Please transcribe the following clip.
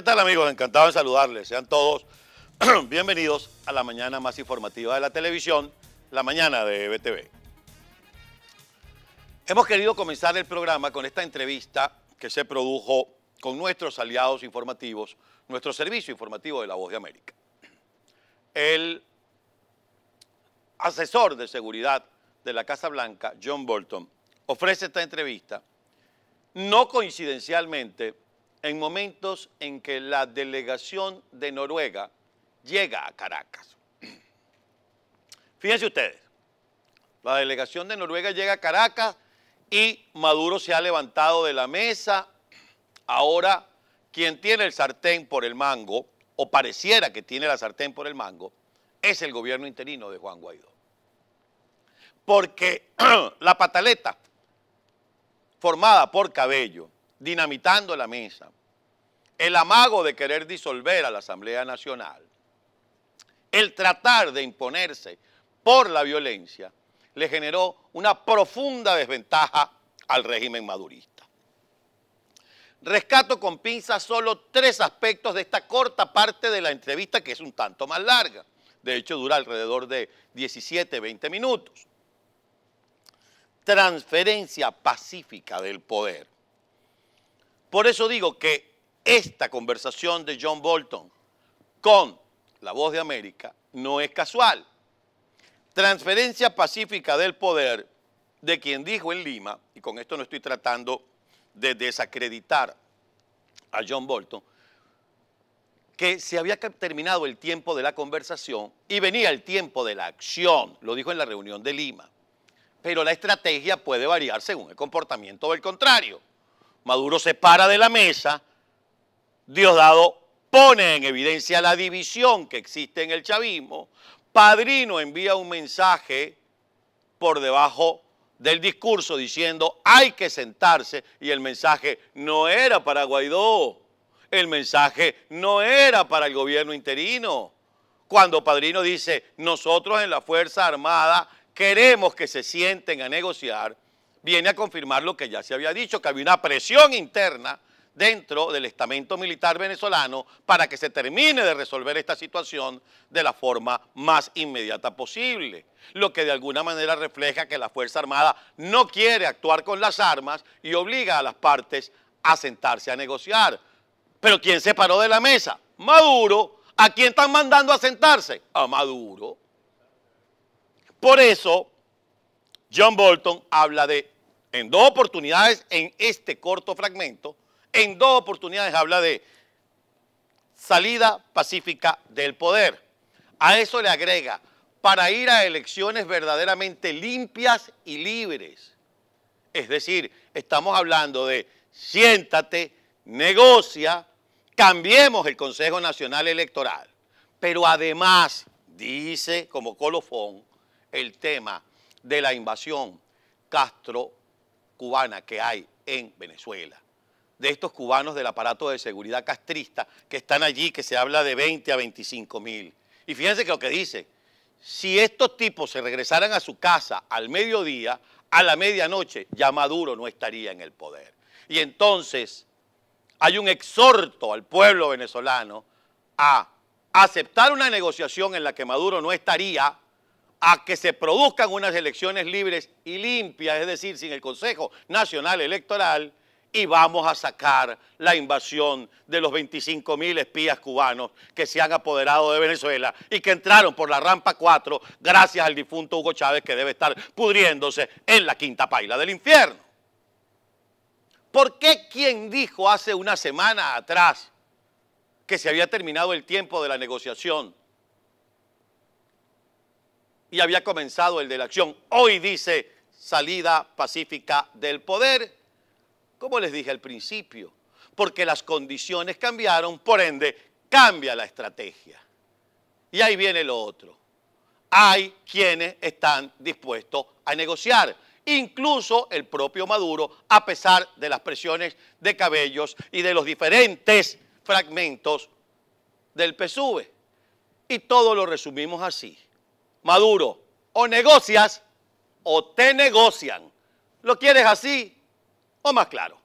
¿Qué tal amigos? Encantado de saludarles. Sean todos bienvenidos a la mañana más informativa de la televisión, la mañana de BTV. Hemos querido comenzar el programa con esta entrevista que se produjo con nuestros aliados informativos, nuestro servicio informativo de La Voz de América. El asesor de seguridad de la Casa Blanca, John Bolton, ofrece esta entrevista, no coincidencialmente, en momentos en que la delegación de Noruega llega a Caracas. Fíjense ustedes, la delegación de Noruega llega a Caracas y Maduro se ha levantado de la mesa. Ahora, quien tiene el sartén por el mango, o pareciera que tiene la sartén por el mango, es el gobierno interino de Juan Guaidó. Porque la pataleta formada por Cabello dinamitando la mesa, el amago de querer disolver a la Asamblea Nacional, el tratar de imponerse por la violencia, le generó una profunda desventaja al régimen madurista. Rescato con pinzas solo tres aspectos de esta corta parte de la entrevista que es un tanto más larga. De hecho, dura alrededor de 17, 20 minutos. Transferencia pacífica del poder. Por eso digo que esta conversación de John Bolton con la voz de América no es casual. Transferencia pacífica del poder de quien dijo en Lima, y con esto no estoy tratando de desacreditar a John Bolton, que se había terminado el tiempo de la conversación y venía el tiempo de la acción, lo dijo en la reunión de Lima. Pero la estrategia puede variar según el comportamiento del contrario. Maduro se para de la mesa, Diosdado pone en evidencia la división que existe en el chavismo, Padrino envía un mensaje por debajo del discurso diciendo hay que sentarse y el mensaje no era para Guaidó, el mensaje no era para el gobierno interino. Cuando Padrino dice nosotros en la Fuerza Armada queremos que se sienten a negociar, viene a confirmar lo que ya se había dicho, que había una presión interna dentro del estamento militar venezolano para que se termine de resolver esta situación de la forma más inmediata posible, lo que de alguna manera refleja que la Fuerza Armada no quiere actuar con las armas y obliga a las partes a sentarse a negociar. Pero ¿quién se paró de la mesa? Maduro. ¿A quién están mandando a sentarse? A Maduro. Por eso John Bolton habla de, en dos oportunidades, en este corto fragmento, en dos oportunidades habla de salida pacífica del poder. A eso le agrega, para ir a elecciones verdaderamente limpias y libres. Es decir, estamos hablando de siéntate, negocia, cambiemos el Consejo Nacional Electoral. Pero además, dice como colofón, el tema de la invasión castro-cubana que hay en Venezuela. De estos cubanos del aparato de seguridad castrista que están allí, que se habla de 20 a 25 mil. Y fíjense que lo que dice, si estos tipos se regresaran a su casa al mediodía, a la medianoche, ya Maduro no estaría en el poder. Y entonces hay un exhorto al pueblo venezolano a aceptar una negociación en la que Maduro no estaría a que se produzcan unas elecciones libres y limpias, es decir, sin el Consejo Nacional Electoral, y vamos a sacar la invasión de los 25 mil espías cubanos que se han apoderado de Venezuela y que entraron por la rampa 4 gracias al difunto Hugo Chávez que debe estar pudriéndose en la quinta paila del infierno. ¿Por qué quien dijo hace una semana atrás que se había terminado el tiempo de la negociación y había comenzado el de la acción. Hoy dice salida pacífica del poder, como les dije al principio, porque las condiciones cambiaron, por ende cambia la estrategia. Y ahí viene lo otro. Hay quienes están dispuestos a negociar, incluso el propio Maduro, a pesar de las presiones de cabellos y de los diferentes fragmentos del PSUV. Y todo lo resumimos así. Maduro, o negocias o te negocian. ¿Lo quieres así o más claro?